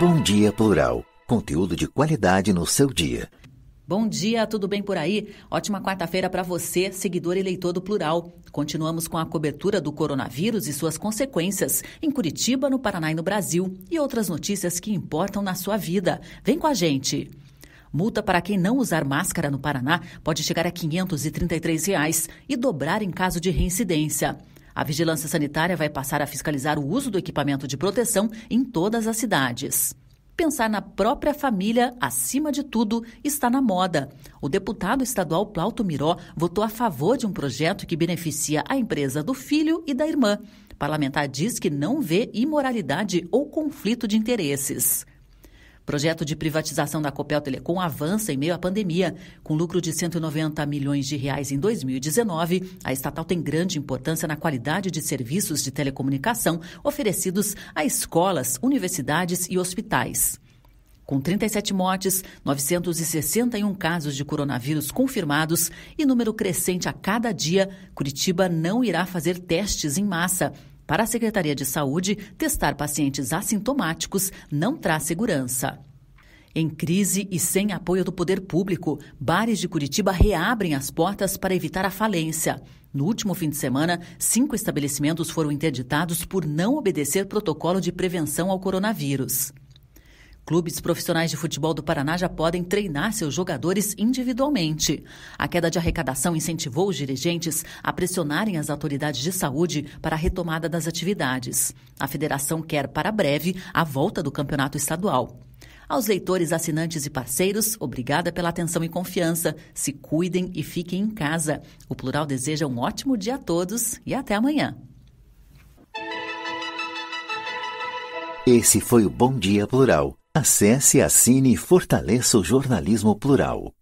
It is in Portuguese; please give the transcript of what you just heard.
Bom Dia Plural. Conteúdo de qualidade no seu dia. Bom dia, tudo bem por aí? Ótima quarta-feira para você, seguidor e leitor do Plural. Continuamos com a cobertura do coronavírus e suas consequências em Curitiba, no Paraná e no Brasil e outras notícias que importam na sua vida. Vem com a gente! Multa para quem não usar máscara no Paraná pode chegar a R$ 533 reais e dobrar em caso de reincidência. A Vigilância Sanitária vai passar a fiscalizar o uso do equipamento de proteção em todas as cidades. Pensar na própria família, acima de tudo, está na moda. O deputado estadual Plauto Miró votou a favor de um projeto que beneficia a empresa do filho e da irmã. O parlamentar diz que não vê imoralidade ou conflito de interesses. Projeto de privatização da Copel Telecom avança em meio à pandemia. Com lucro de 190 milhões de reais em 2019, a estatal tem grande importância na qualidade de serviços de telecomunicação oferecidos a escolas, universidades e hospitais. Com 37 mortes, 961 casos de coronavírus confirmados e número crescente a cada dia, Curitiba não irá fazer testes em massa. Para a Secretaria de Saúde, testar pacientes assintomáticos não traz segurança. Em crise e sem apoio do poder público, bares de Curitiba reabrem as portas para evitar a falência. No último fim de semana, cinco estabelecimentos foram interditados por não obedecer protocolo de prevenção ao coronavírus. Clubes profissionais de futebol do Paraná já podem treinar seus jogadores individualmente. A queda de arrecadação incentivou os dirigentes a pressionarem as autoridades de saúde para a retomada das atividades. A federação quer, para breve, a volta do campeonato estadual. Aos leitores, assinantes e parceiros, obrigada pela atenção e confiança. Se cuidem e fiquem em casa. O Plural deseja um ótimo dia a todos e até amanhã. Esse foi o Bom Dia Plural Acesse, assine e fortaleça o jornalismo plural.